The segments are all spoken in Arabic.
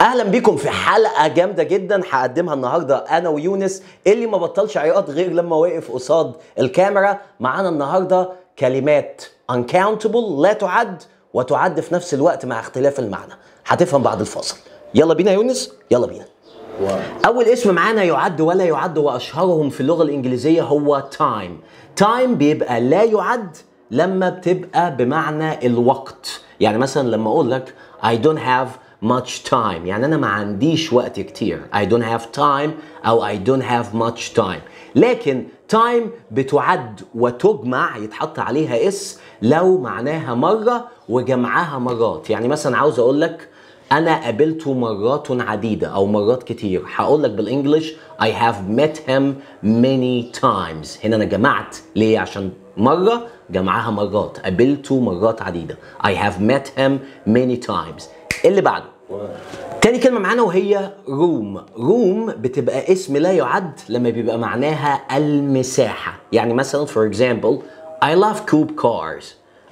اهلا بيكم في حلقه جامده جدا هقدمها النهارده انا ويونس اللي ما بطلش عياط غير لما واقف قصاد الكاميرا معانا النهارده كلمات uncountable لا تعد وتعد في نفس الوقت مع اختلاف المعنى هتفهم بعد الفاصل يلا بينا يونس يلا بينا واو. اول اسم معانا يعد ولا يعد واشهرهم في اللغه الانجليزيه هو تايم تايم بيبقى لا يعد لما بتبقى بمعنى الوقت يعني مثلا لما اقول لك I don't have much time يعني أنا ما عنديش وقت كتير I don't have time أو I don't have much time لكن time بتعد وتجمع يتحط عليها اس لو معناها مرة وجمعها مرات يعني مثلا عاوز أقول لك أنا قابلته مرات عديدة أو مرات كتير هقول لك بالإنجلش I have met him many times هنا أنا جمعت ليه عشان مرة جمعها مرات قابلته مرات عديدة I have met him many times اللي بعده تاني كلمة معانا وهي روم روم بتبقى اسم لا يعد لما بيبقى معناها المساحة يعني مثلا for example I love coupe cars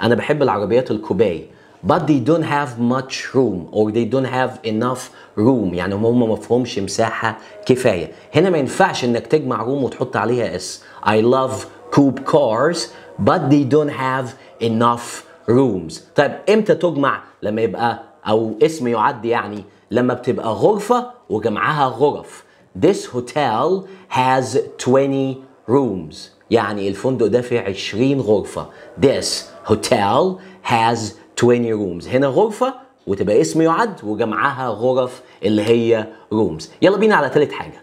أنا بحب العربيات الكوباي but they don't have much room or they don't have enough room يعني هم ما فيهمش مساحة كفاية هنا ما ينفعش انك تجمع روم وتحط عليها اس I love coupe cars but they don't have enough rooms طيب امتى تجمع لما يبقى او اسم يعد يعني لما بتبقى غرفه وجمعها غرف This hotel has 20 rooms يعني الفندق ده فيه 20 غرفه This hotel has 20 rooms هنا غرفه وتبقى اسم يعد وجمعها غرف اللي هي rooms يلا بينا على ثالث حاجه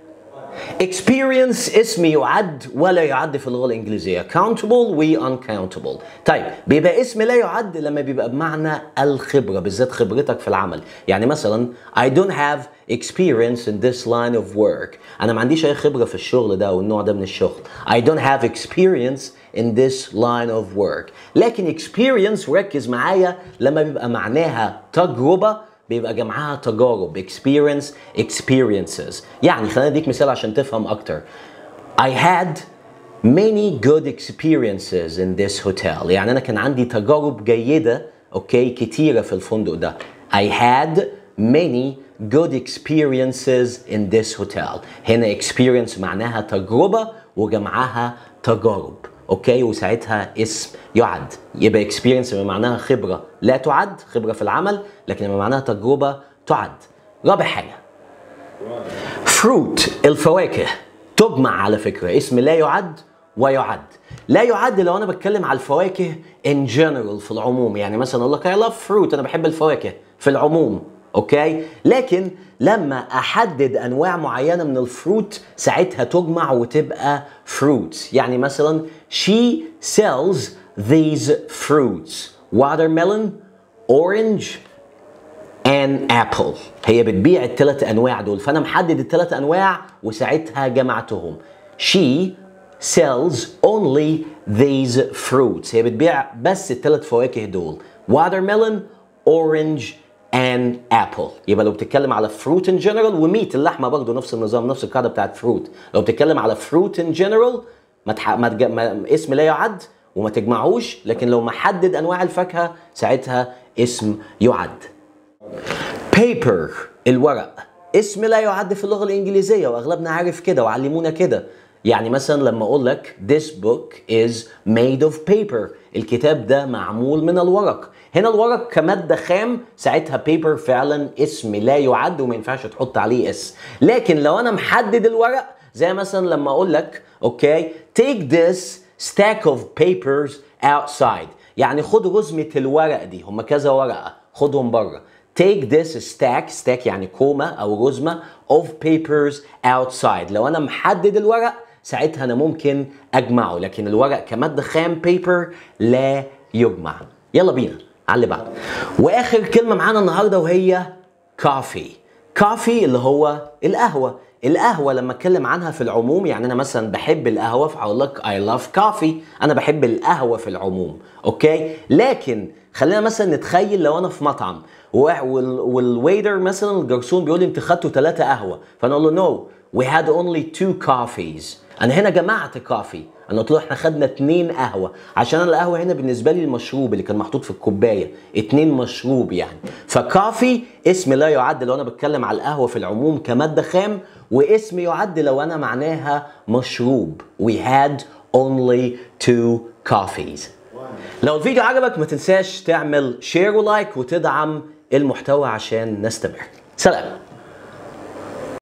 experience اسم يعد ولا يعد في اللغه الانجليزيه countable و uncountable طيب بيبقى اسم لا يعد لما بيبقى بمعنى الخبره بالذات خبرتك في العمل يعني مثلا I don't have experience in this line of work انا ما عنديش اي خبره في الشغل ده والنوع ده من الشغل I don't have experience in this line of work لكن experience ركز معايا لما بيبقى معناها تجربه بيبقى جمعها تجارب experience experiences يعني خلينا اديك مثال عشان تفهم اكتر I had many good experiences in this hotel يعني انا كان عندي تجارب جيده اوكي كتيره في الفندق ده I had many good experiences in this hotel هنا experience معناها تجربه وجمعها تجارب اوكي وساعتها اسم يعد يبقى اكسبيرينس بما معناها خبره لا تعد خبره في العمل لكن بما معناها تجربه تعد رابع حاجه فروت الفواكه تجمع على فكره اسم لا يعد ويعد لا يعد لو انا بتكلم على الفواكه ان جنرال في العموم يعني مثلا اقول لك اي لاف فروت انا بحب الفواكه في العموم اوكي لكن لما احدد انواع معينه من الفروت ساعتها تجمع وتبقى فروت يعني مثلا she sells these fruits watermelon orange and apple هي بتبيع الثلاث انواع دول فانا محدد الثلاث انواع وساعتها جمعتهم she sells only these fruits هي بتبيع بس الثلاث فواكه دول watermelon orange and apple يبقى لو بتتكلم على fruit in general وميت اللحمه برضه نفس النظام نفس القاعده بتاعت fruit لو بتتكلم على fruit in general ما, تح... ما, تج... ما اسم لا يعد وما تجمعوش لكن لو محدد انواع الفاكهه ساعتها اسم يعد paper الورق اسم لا يعد في اللغه الانجليزيه واغلبنا عارف كده وعلمونا كده يعني مثلا لما اقول لك this book is made of paper الكتاب ده معمول من الورق هنا الورق كماده خام ساعتها بيبر فعلا اسم لا يعد وما ينفعش تحط عليه اس لكن لو انا محدد الورق زي مثلا لما اقول لك اوكي تيك ذس ستاك اوف بيبرز اوتسايد يعني خد رزمه الورق دي هم كذا ورقه خدهم بره take this stack stack يعني كومة أو رزمة of papers outside لو أنا محدد الورق ساعتها أنا ممكن أجمعه لكن الورق كمادة خام paper لا يجمع يلا بينا على اللي بعده واخر كلمه معانا النهارده وهي كافي كافي اللي هو القهوه القهوة لما اتكلم عنها في العموم يعني انا مثلا بحب القهوة فهقول لك I love coffee انا بحب القهوة في العموم اوكي لكن خلينا مثلا نتخيل لو انا في مطعم والويتر مثلا الجرسون بيقول لي انت خدتوا ثلاثه قهوه فانا اقول له نو وي هاد اونلي تو كوفيز انا هنا جمعت كافي انا قلت له احنا خدنا اثنين قهوه عشان انا القهوه هنا بالنسبه لي المشروب اللي كان محطوط في الكوبايه اثنين مشروب يعني فكافي اسم لا يعد لو انا بتكلم على القهوه في العموم كماده خام واسم يعد لو انا معناها مشروب وي هاد اونلي تو كوفيز لو الفيديو عجبك ما تنساش تعمل شير ولايك وتدعم المحتوى عشان نستمر سلام